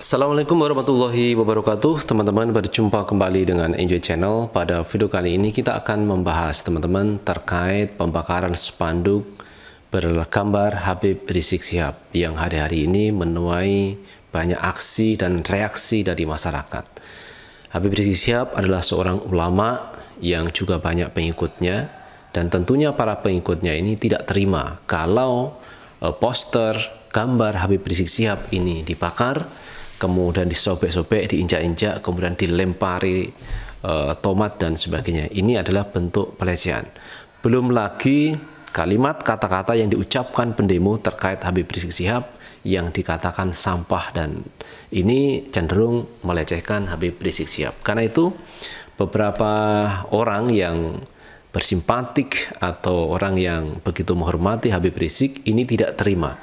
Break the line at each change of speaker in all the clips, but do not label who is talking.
Assalamualaikum warahmatullahi wabarakatuh Teman-teman berjumpa kembali dengan Enjoy Channel Pada video kali ini kita akan membahas teman-teman terkait pembakaran spanduk bergambar Habib Rizik Sihab Yang hari-hari ini menuai banyak aksi dan reaksi dari masyarakat Habib Rizik Sihab adalah seorang ulama yang juga banyak pengikutnya Dan tentunya para pengikutnya ini tidak terima kalau eh, poster gambar Habib Rizik Sihab ini dibakar kemudian disobek-sobek, diinjak-injak, kemudian dilempari e, tomat dan sebagainya. Ini adalah bentuk pelecehan. Belum lagi kalimat kata-kata yang diucapkan pendemo terkait Habib Rizik Sihab yang dikatakan sampah dan ini cenderung melecehkan Habib Rizik Sihab. Karena itu beberapa orang yang bersimpatik atau orang yang begitu menghormati Habib Rizik ini tidak terima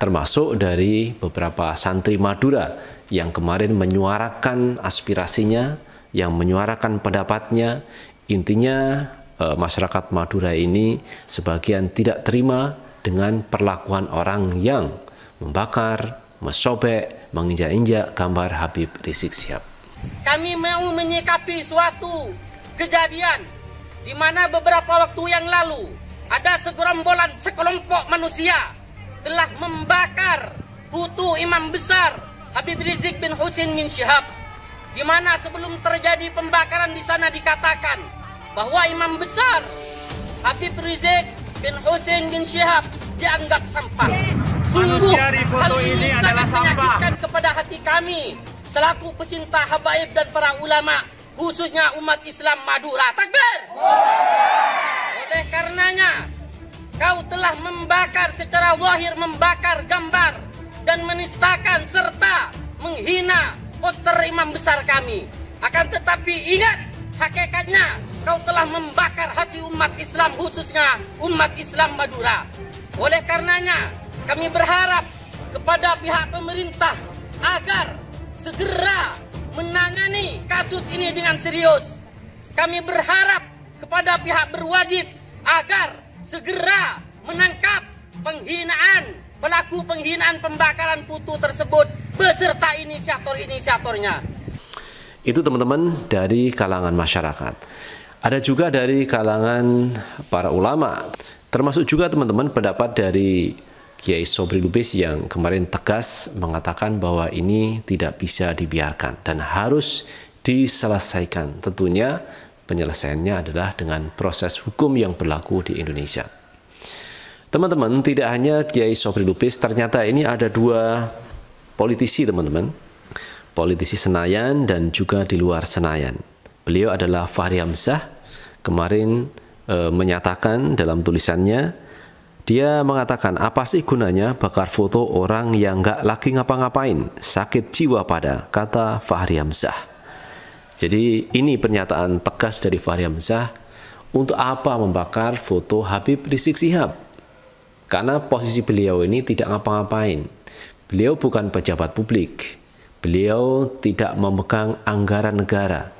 termasuk dari beberapa santri Madura yang kemarin menyuarakan aspirasinya, yang menyuarakan pendapatnya. Intinya eh, masyarakat Madura ini sebagian tidak terima dengan perlakuan orang yang membakar, mesobek, menginjak-injak gambar Habib Rizik Sihab.
Kami mau menyikapi suatu kejadian di mana beberapa waktu yang lalu ada segerombolan sekelompok manusia telah membakar putu imam besar Habib Rizik bin Husin bin Syihab di mana sebelum terjadi pembakaran di sana dikatakan bahwa imam besar Habib Rizik bin Husin bin Syihab dianggap sampah. Sungguh hal ini, adalah sangat menyakitkan kepada hati kami selaku pecinta habaib dan para ulama khususnya umat Islam Madura. Takbir! Oleh karenanya, kau telah membakar secara wahir, membakar gambar dan menistakan serta menghina poster imam besar kami. Akan tetapi ingat hakikatnya kau telah membakar hati umat Islam khususnya umat Islam Madura. Oleh karenanya kami berharap kepada pihak pemerintah agar segera menangani kasus ini dengan serius. Kami berharap kepada pihak berwajib agar segera menangkap penghinaan pelaku penghinaan pembakaran putu tersebut beserta inisiator-inisiatornya.
Itu teman-teman dari kalangan masyarakat. Ada juga dari kalangan para ulama, termasuk juga teman-teman pendapat dari Kiai Sobri Lubis yang kemarin tegas mengatakan bahwa ini tidak bisa dibiarkan dan harus diselesaikan. Tentunya penyelesaiannya adalah dengan proses hukum yang berlaku di Indonesia. Teman-teman, tidak hanya Kiai Sobri Lupis ternyata ini ada dua politisi teman-teman. Politisi Senayan dan juga di luar Senayan. Beliau adalah Fahri Hamzah, kemarin e, menyatakan dalam tulisannya, dia mengatakan, apa sih gunanya bakar foto orang yang nggak lagi ngapa-ngapain, sakit jiwa pada, kata Fahri Hamzah. Jadi ini pernyataan tegas dari Fahri Hamzah, untuk apa membakar foto Habib Rizik Sihab? Karena posisi beliau ini tidak ngapa-ngapain. Beliau bukan pejabat publik. Beliau tidak memegang anggaran negara.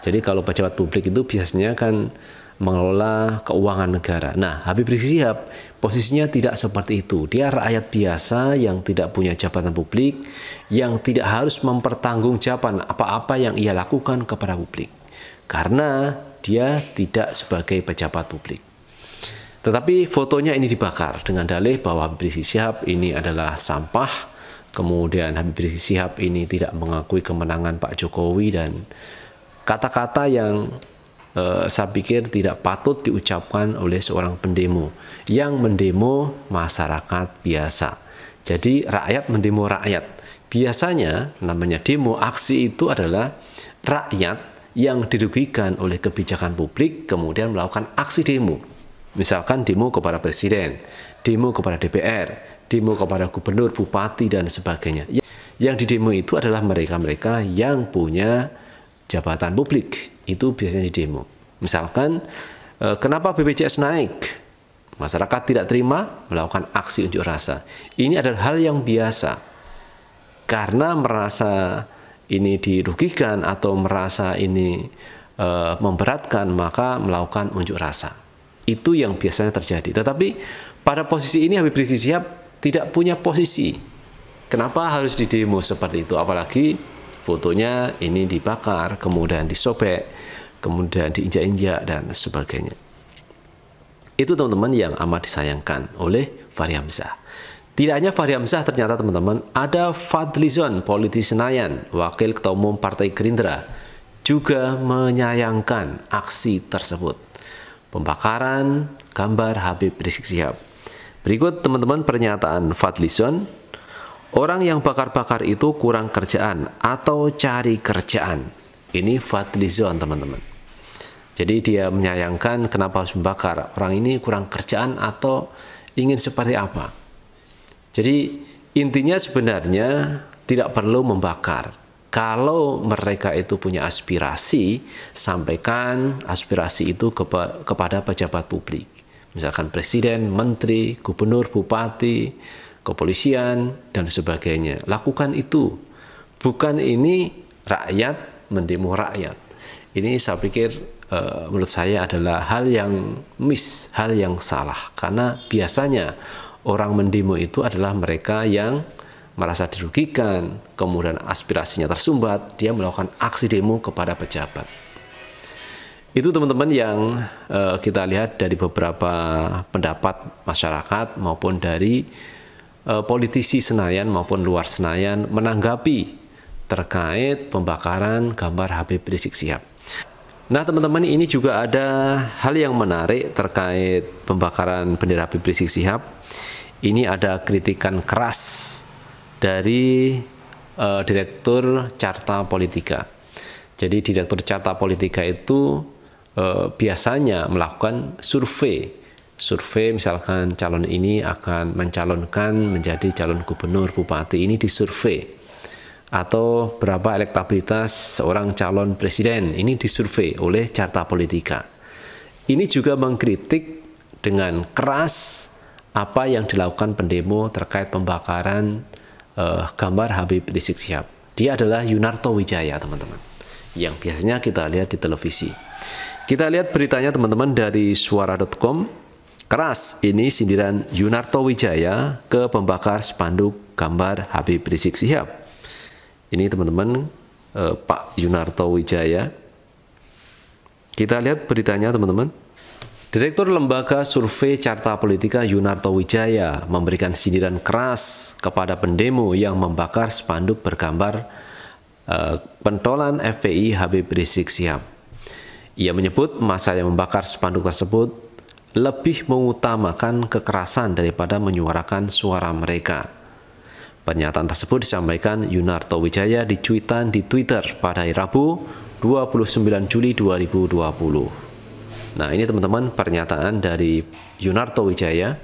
Jadi kalau pejabat publik itu biasanya kan mengelola keuangan negara. Nah, Habib Rizik Sihab posisinya tidak seperti itu. Dia rakyat biasa yang tidak punya jabatan publik, yang tidak harus mempertanggungjawabkan apa-apa yang ia lakukan kepada publik. Karena dia tidak sebagai pejabat publik. Tetapi fotonya ini dibakar dengan dalih bahwa Habib Rizik Sihab ini adalah sampah, kemudian Habib Rizik Sihab ini tidak mengakui kemenangan Pak Jokowi dan kata-kata yang eh, saya pikir tidak patut diucapkan oleh seorang pendemo yang mendemo masyarakat biasa. Jadi rakyat mendemo rakyat. Biasanya namanya demo aksi itu adalah rakyat yang dirugikan oleh kebijakan publik kemudian melakukan aksi demo. Misalkan demo kepada presiden, demo kepada DPR, demo kepada gubernur, bupati, dan sebagainya. Ya, yang di demo itu adalah mereka-mereka yang punya jabatan publik. Itu biasanya di demo. Misalkan, eh, kenapa BPJS naik? Masyarakat tidak terima, melakukan aksi unjuk rasa. Ini adalah hal yang biasa. Karena merasa ini dirugikan atau merasa ini eh, memberatkan, maka melakukan unjuk rasa. Itu yang biasanya terjadi. Tetapi pada posisi ini Habib Rizik Sihab tidak punya posisi. Kenapa harus didemo seperti itu? Apalagi fotonya ini dibakar, kemudian disobek, kemudian diinjak-injak dan sebagainya. Itu teman-teman yang amat disayangkan oleh Fahri Hamzah. Tidak hanya Fahri Hamzah ternyata teman-teman, ada Fadlizon, politisi Senayan, Wakil Ketua Umum Partai Gerindra, juga menyayangkan aksi tersebut pembakaran gambar Habib Rizik Sihab. Berikut teman-teman pernyataan Fadlison. Orang yang bakar-bakar itu kurang kerjaan atau cari kerjaan. Ini Fadlison teman-teman. Jadi dia menyayangkan kenapa harus membakar. Orang ini kurang kerjaan atau ingin seperti apa. Jadi intinya sebenarnya tidak perlu membakar kalau mereka itu punya aspirasi, sampaikan aspirasi itu kepa kepada pejabat publik. Misalkan presiden, menteri, gubernur, bupati, kepolisian, dan sebagainya. Lakukan itu. Bukan ini rakyat mendemo rakyat. Ini saya pikir e, menurut saya adalah hal yang miss, hal yang salah. Karena biasanya orang mendemo itu adalah mereka yang merasa dirugikan, kemudian aspirasinya tersumbat, dia melakukan aksi demo kepada pejabat. Itu teman-teman yang uh, kita lihat dari beberapa pendapat masyarakat maupun dari uh, politisi Senayan maupun luar Senayan menanggapi terkait pembakaran gambar Habib Rizik Sihab. Nah teman-teman ini juga ada hal yang menarik terkait pembakaran bendera Habib Rizik Sihab. Ini ada kritikan keras dari uh, Direktur Carta Politika. Jadi Direktur Carta Politika itu uh, biasanya melakukan survei survei misalkan calon ini akan mencalonkan menjadi calon gubernur bupati ini disurvei atau berapa elektabilitas seorang calon presiden ini disurvei oleh carta politika ini juga mengkritik dengan keras apa yang dilakukan pendemo terkait pembakaran uh, gambar Habib Rizik Sihab. Dia adalah Yunarto Wijaya, teman-teman, yang biasanya kita lihat di televisi. Kita lihat beritanya, teman-teman, dari suara.com. Keras, ini sindiran Yunarto Wijaya ke pembakar spanduk gambar Habib Rizik Sihab. Ini teman-teman, uh, Pak Yunarto Wijaya. Kita lihat beritanya, teman-teman. Direktur Lembaga Survei Carta Politika Yunarto Wijaya memberikan sindiran keras kepada pendemo yang membakar spanduk bergambar uh, pentolan FPI Habib Rizik Sihab. Ia menyebut masa yang membakar spanduk tersebut lebih mengutamakan kekerasan daripada menyuarakan suara mereka. Pernyataan tersebut disampaikan Yunarto Wijaya di cuitan di Twitter pada hari Rabu 29 Juli 2020. Nah ini teman-teman pernyataan dari Yunarto Wijaya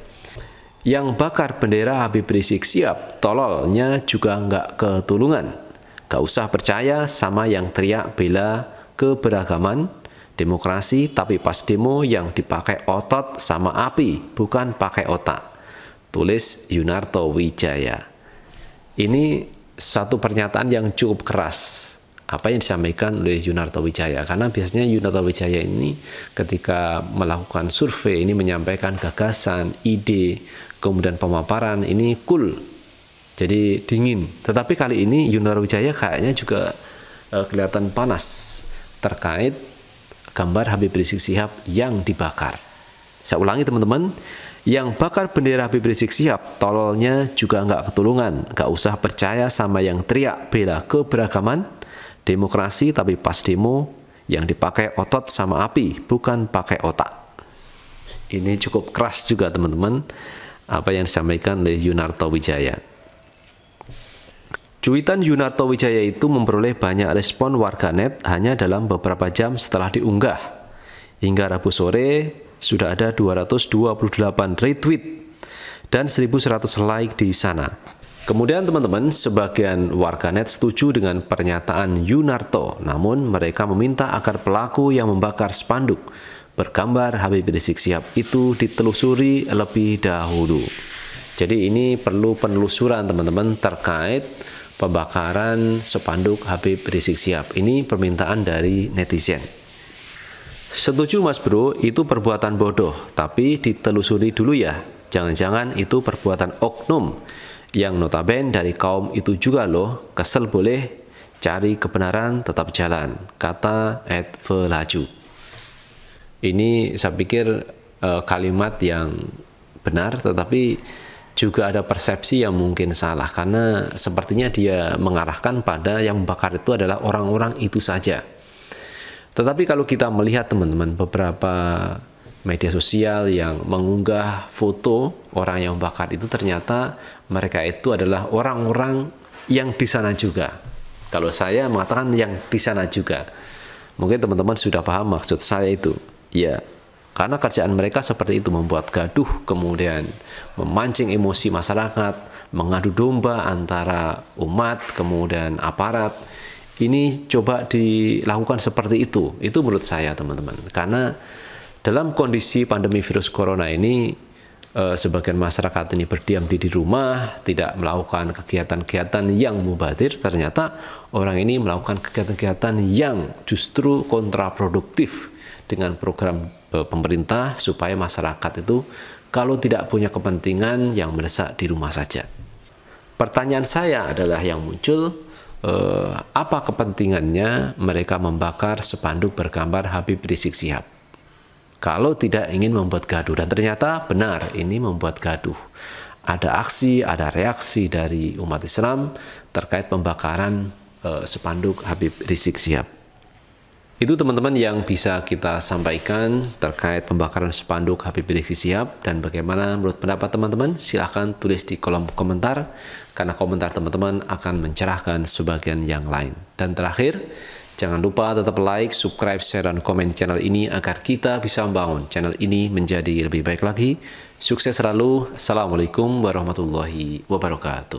yang bakar bendera Habib Rizik siap, tololnya juga nggak ketulungan. Gak usah percaya sama yang teriak bela keberagaman, demokrasi, tapi pas demo yang dipakai otot sama api, bukan pakai otak. Tulis Yunarto Wijaya. Ini satu pernyataan yang cukup keras apa yang disampaikan oleh Yunarto Wijaya karena biasanya Yunarto Wijaya ini ketika melakukan survei ini menyampaikan gagasan, ide, kemudian pemaparan ini cool. Jadi dingin. Tetapi kali ini Yunarto Wijaya kayaknya juga eh, kelihatan panas terkait gambar Habib Rizik Sihab yang dibakar. Saya ulangi teman-teman, yang bakar bendera Habib Rizik Sihab, tololnya juga nggak ketulungan. Nggak usah percaya sama yang teriak bela keberagaman, Demokrasi tapi pas demo yang dipakai otot sama api, bukan pakai otak. Ini cukup keras juga teman-teman apa yang disampaikan oleh Yunarto Wijaya. Cuitan Yunarto Wijaya itu memperoleh banyak respon warganet hanya dalam beberapa jam setelah diunggah. Hingga Rabu sore sudah ada 228 retweet dan 1100 like di sana. Kemudian teman-teman, sebagian warganet setuju dengan pernyataan Yunarto, namun mereka meminta agar pelaku yang membakar spanduk bergambar Habib Rizik Sihab itu ditelusuri lebih dahulu. Jadi ini perlu penelusuran teman-teman terkait pembakaran spanduk Habib Rizik Sihab. Ini permintaan dari netizen. Setuju mas bro, itu perbuatan bodoh, tapi ditelusuri dulu ya. Jangan-jangan itu perbuatan oknum yang notaben dari kaum itu juga loh, kesel boleh, cari kebenaran tetap jalan, kata Ed Velaju. Ini saya pikir uh, kalimat yang benar, tetapi juga ada persepsi yang mungkin salah karena sepertinya dia mengarahkan pada yang membakar itu adalah orang-orang itu saja. Tetapi kalau kita melihat teman-teman beberapa media sosial yang mengunggah foto orang yang bakat itu ternyata mereka itu adalah orang-orang yang di sana juga. Kalau saya mengatakan yang di sana juga, mungkin teman-teman sudah paham maksud saya itu. Ya, karena kerjaan mereka seperti itu membuat gaduh, kemudian memancing emosi masyarakat, mengadu domba antara umat, kemudian aparat. Ini coba dilakukan seperti itu. Itu menurut saya, teman-teman. Karena dalam kondisi pandemi virus corona ini eh, sebagian masyarakat ini berdiam diri di rumah, tidak melakukan kegiatan-kegiatan yang mubadir, ternyata orang ini melakukan kegiatan-kegiatan yang justru kontraproduktif dengan program eh, pemerintah supaya masyarakat itu kalau tidak punya kepentingan yang mendesak di rumah saja. Pertanyaan saya adalah yang muncul eh, apa kepentingannya mereka membakar sepanduk bergambar Habib Rizik Sihab? kalau tidak ingin membuat gaduh dan ternyata benar ini membuat gaduh ada aksi ada reaksi dari umat Islam terkait pembakaran eh, sepanduk Habib Rizik Sihab itu teman-teman yang bisa kita sampaikan terkait pembakaran sepanduk Habib Rizik Sihab dan bagaimana menurut pendapat teman-teman silahkan tulis di kolom komentar karena komentar teman-teman akan mencerahkan sebagian yang lain dan terakhir Jangan lupa tetap like, subscribe, share, dan komen di channel ini agar kita bisa membangun channel ini menjadi lebih baik lagi. Sukses selalu. Assalamualaikum warahmatullahi wabarakatuh.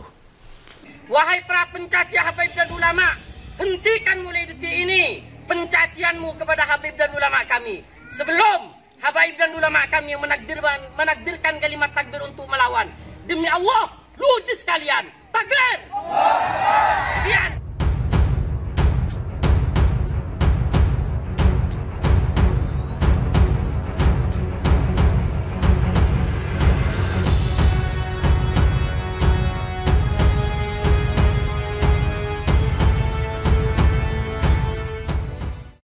Wahai para pencaci Habib dan ulama, hentikan mulai detik ini pencacianmu kepada Habib dan ulama kami. Sebelum Habib dan ulama kami menakdirkan, menakdirkan kalimat takbir untuk melawan. Demi Allah, ludes kalian. Takbir! Sekian.